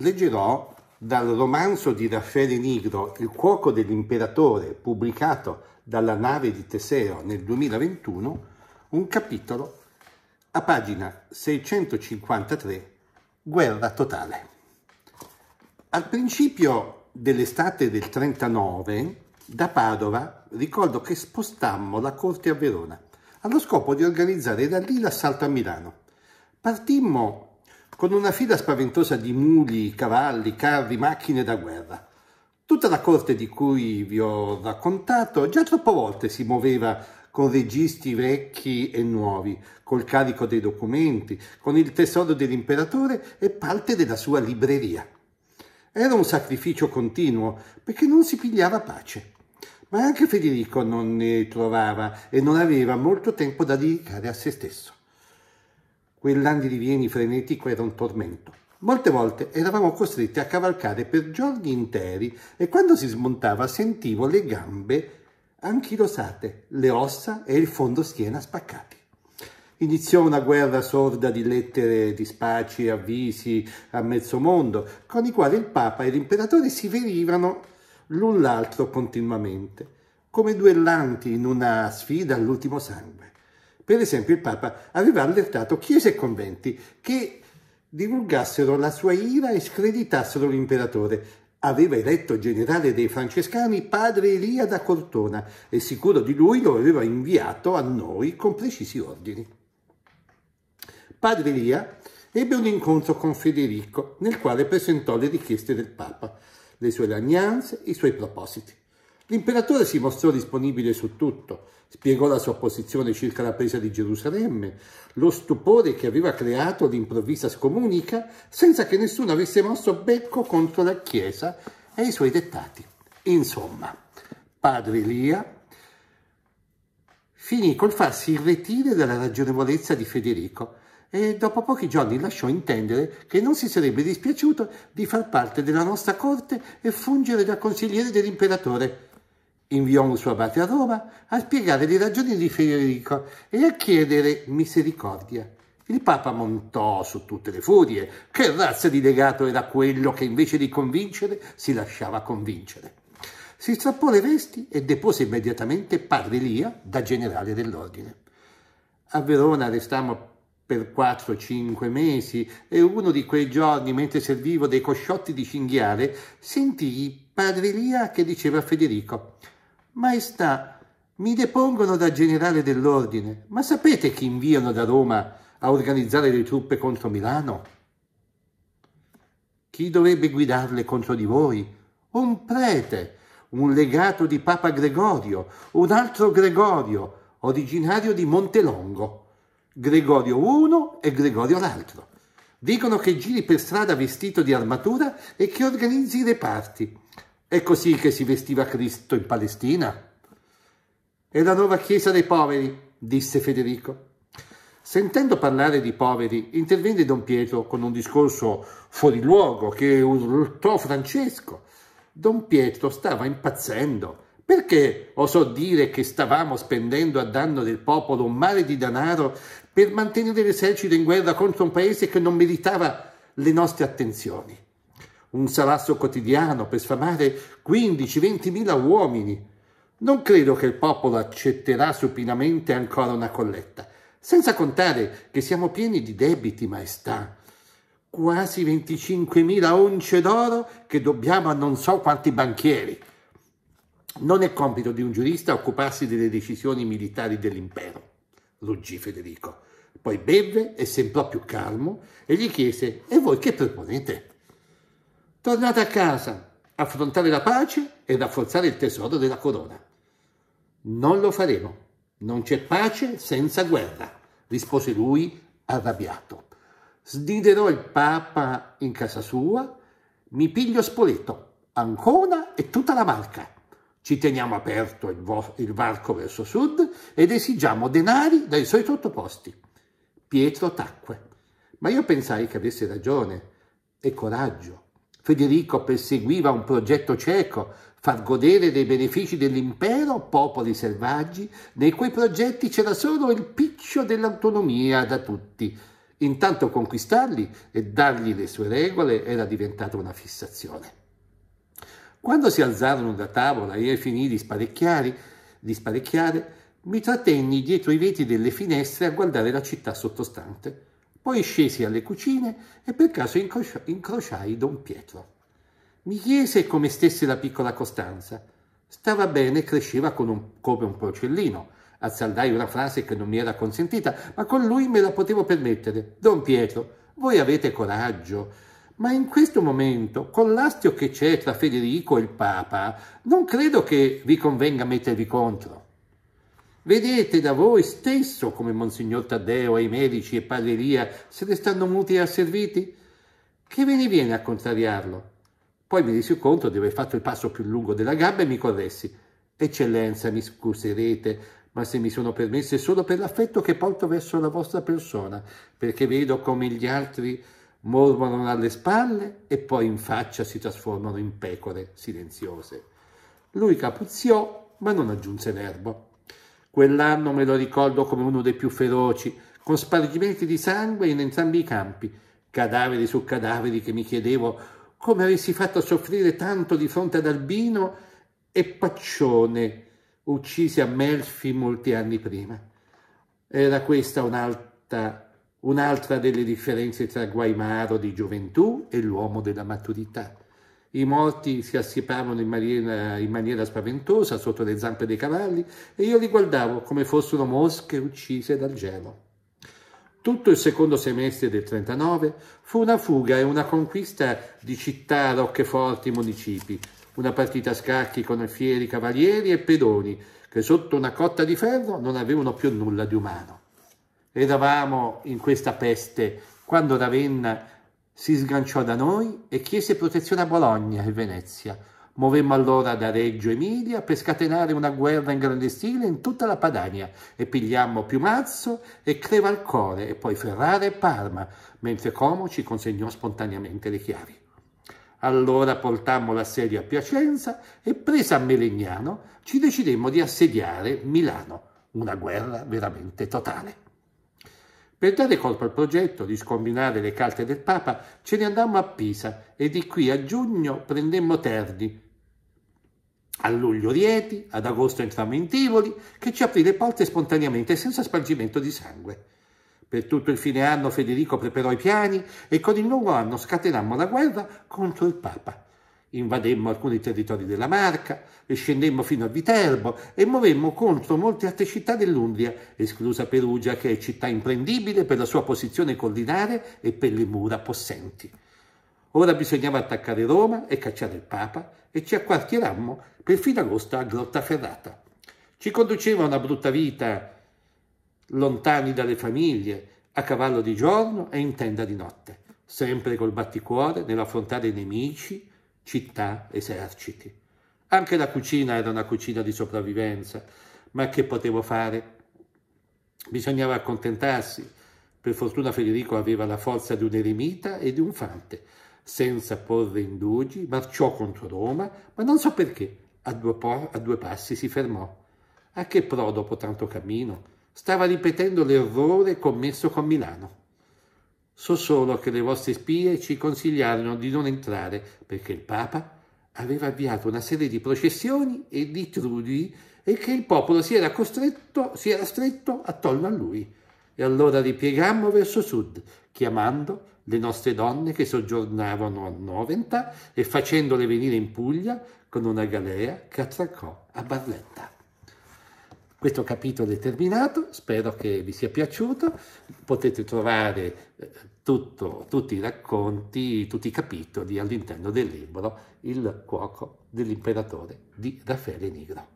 Leggerò dal romanzo di Raffaele Nigro Il cuoco dell'imperatore, pubblicato dalla nave di Teseo nel 2021, un capitolo a pagina 653, Guerra totale. Al principio dell'estate del 39, da Padova, ricordo che spostammo la corte a Verona, allo scopo di organizzare da lì l'assalto a Milano. Partimmo con una fila spaventosa di muli, cavalli, carri, macchine da guerra. Tutta la corte di cui vi ho raccontato già troppe volte si muoveva con registi vecchi e nuovi, col carico dei documenti, con il tesoro dell'imperatore e parte della sua libreria. Era un sacrificio continuo perché non si pigliava pace. Ma anche Federico non ne trovava e non aveva molto tempo da dedicare a se stesso quell'andivieni frenetico era un tormento. Molte volte eravamo costretti a cavalcare per giorni interi e quando si smontava sentivo le gambe anchilosate, le ossa e il fondo schiena spaccati. Iniziò una guerra sorda di lettere, dispaci e avvisi a mezzo mondo, con i quali il Papa e l'imperatore si verivano l'un l'altro continuamente, come duellanti in una sfida all'ultimo sangue. Per esempio il Papa aveva allertato chiese e conventi che divulgassero la sua ira e screditassero l'imperatore. Aveva eletto generale dei francescani padre Elia da Cortona e sicuro di lui lo aveva inviato a noi con precisi ordini. Padre Elia ebbe un incontro con Federico nel quale presentò le richieste del Papa, le sue lagnanze, i suoi propositi. L'imperatore si mostrò disponibile su tutto, spiegò la sua posizione circa la presa di Gerusalemme, lo stupore che aveva creato l'improvvisa scomunica senza che nessuno avesse mosso becco contro la Chiesa e i suoi dettati. Insomma, padre Elia finì col farsi irretire dalla ragionevolezza di Federico e dopo pochi giorni lasciò intendere che non si sarebbe dispiaciuto di far parte della nostra corte e fungere da consigliere dell'imperatore Inviò un suo abate a Roma a spiegare le ragioni di Federico e a chiedere misericordia. Il Papa montò su tutte le furie. Che razza di legato era quello che invece di convincere si lasciava convincere? Si strappò le vesti e depose immediatamente padre Lia da generale dell'ordine. A Verona restammo per 4-5 mesi e uno di quei giorni, mentre servivo dei cosciotti di cinghiale, sentì padre Lia che diceva a Federico Maestà, mi depongono da generale dell'ordine, ma sapete chi inviano da Roma a organizzare le truppe contro Milano? Chi dovrebbe guidarle contro di voi? Un prete, un legato di Papa Gregorio, un altro Gregorio, originario di Montelongo. Gregorio uno e Gregorio l'altro. Dicono che giri per strada vestito di armatura e che organizzi i reparti. È così che si vestiva Cristo in Palestina? È la nuova chiesa dei poveri, disse Federico. Sentendo parlare di poveri, intervenne Don Pietro con un discorso fuori luogo che urtò Francesco. Don Pietro stava impazzendo. Perché osò dire che stavamo spendendo a danno del popolo un mare di denaro per mantenere l'esercito in guerra contro un paese che non meritava le nostre attenzioni? un salasso quotidiano per sfamare 15-20 mila uomini. Non credo che il popolo accetterà supinamente ancora una colletta, senza contare che siamo pieni di debiti, maestà. Quasi 25 mila once d'oro che dobbiamo a non so quanti banchieri. Non è compito di un giurista occuparsi delle decisioni militari dell'impero, ruggì Federico. Poi bevve e sembrò più calmo e gli chiese: E voi che proponete? Tornate a casa, affrontare la pace e rafforzare il tesoro della corona. Non lo faremo, non c'è pace senza guerra, rispose lui arrabbiato. Sdiderò il Papa in casa sua, mi piglio Spoleto, Ancona e tutta la marca. Ci teniamo aperto il, il varco verso sud ed esigiamo denari dai suoi sottoposti. Pietro tacque, ma io pensai che avesse ragione e coraggio Federico perseguiva un progetto cieco, far godere dei benefici dell'impero popoli selvaggi, nei cui progetti c'era solo il piccio dell'autonomia da tutti. Intanto conquistarli e dargli le sue regole era diventata una fissazione. Quando si alzarono da tavola e finì di di sparecchiare mi trattenni dietro i vetri delle finestre a guardare la città sottostante. Poi scesi alle cucine e per caso incrociai Don Pietro. Mi chiese come stesse la piccola Costanza. Stava bene e cresceva un, come un porcellino. Azzardai una frase che non mi era consentita, ma con lui me la potevo permettere. Don Pietro, voi avete coraggio. Ma in questo momento, con l'astio che c'è tra Federico e il Papa, non credo che vi convenga mettervi contro. Vedete da voi stesso come Monsignor Taddeo e i medici e Padre se ne stanno muti e asserviti? Che ve ne viene a contrariarlo? Poi mi resi conto di aver fatto il passo più lungo della gamba e mi corressi. Eccellenza, mi scuserete, ma se mi sono permesso è solo per l'affetto che porto verso la vostra persona, perché vedo come gli altri mormorano alle spalle e poi in faccia si trasformano in pecore silenziose. Lui capuzziò, ma non aggiunse verbo. Quell'anno me lo ricordo come uno dei più feroci, con spargimenti di sangue in entrambi i campi, cadaveri su cadaveri che mi chiedevo come avessi fatto a soffrire tanto di fronte ad Albino e Paccione, uccisi a Melfi molti anni prima. Era questa un'altra, un'altra delle differenze tra Guaimaro di gioventù e l'uomo della maturità. I morti si assipavano in maniera, in maniera spaventosa sotto le zampe dei cavalli e io li guardavo come fossero mosche uccise dal gelo. Tutto il secondo semestre del 39 fu una fuga e una conquista di città, roccheforti, municipi, una partita a scacchi con fieri cavalieri e pedoni che sotto una cotta di ferro non avevano più nulla di umano. Eravamo in questa peste quando Ravenna si sganciò da noi e chiese protezione a Bologna e Venezia. Movemmo allora da Reggio Emilia per scatenare una guerra in grande stile in tutta la Padania e pigliammo Piumazzo e Crevalcore e poi Ferrara e Parma, mentre Como ci consegnò spontaneamente le chiavi. Allora portammo l'assedio a Piacenza e presa a Melegnano ci decidemmo di assediare Milano, una guerra veramente totale. Per dare corpo al progetto di scombinare le carte del Papa, ce ne andammo a Pisa e di qui a giugno prendemmo Terni. A luglio Rieti, ad agosto entrammo in Tivoli, che ci aprì le porte spontaneamente senza spargimento di sangue. Per tutto il fine anno Federico preparò i piani e con il nuovo anno scatenammo la guerra contro il Papa. Invademmo alcuni territori della Marca e scendemmo fino a Viterbo e muovemmo contro molte altre città dell'Umbria, esclusa Perugia che è città imprendibile per la sua posizione collinare e per le mura possenti. Ora bisognava attaccare Roma e cacciare il Papa e ci acquartierammo per fino agosto a Grottaferrata. Ci conduceva una brutta vita lontani dalle famiglie, a cavallo di giorno e in tenda di notte, sempre col batticuore nell'affrontare i nemici città, eserciti. Anche la cucina era una cucina di sopravvivenza, ma che potevo fare? Bisognava accontentarsi. Per fortuna Federico aveva la forza di un eremita e di un fante. Senza porre indugi, marciò contro Roma, ma non so perché, a due, a due passi si fermò. A che pro dopo tanto cammino? Stava ripetendo l'errore commesso con Milano. So solo che le vostre spie ci consigliarono di non entrare perché il Papa aveva avviato una serie di processioni e di trudi e che il popolo si era, costretto, si era stretto attorno a lui. E allora ripiegammo verso sud, chiamando le nostre donne che soggiornavano a Noventa e facendole venire in Puglia con una galea che attraccò a Barletta. Questo capitolo è terminato, spero che vi sia piaciuto, potete trovare eh, tutto, tutti i racconti, tutti i capitoli all'interno del libro Il cuoco dell'imperatore di Raffaele Nigro.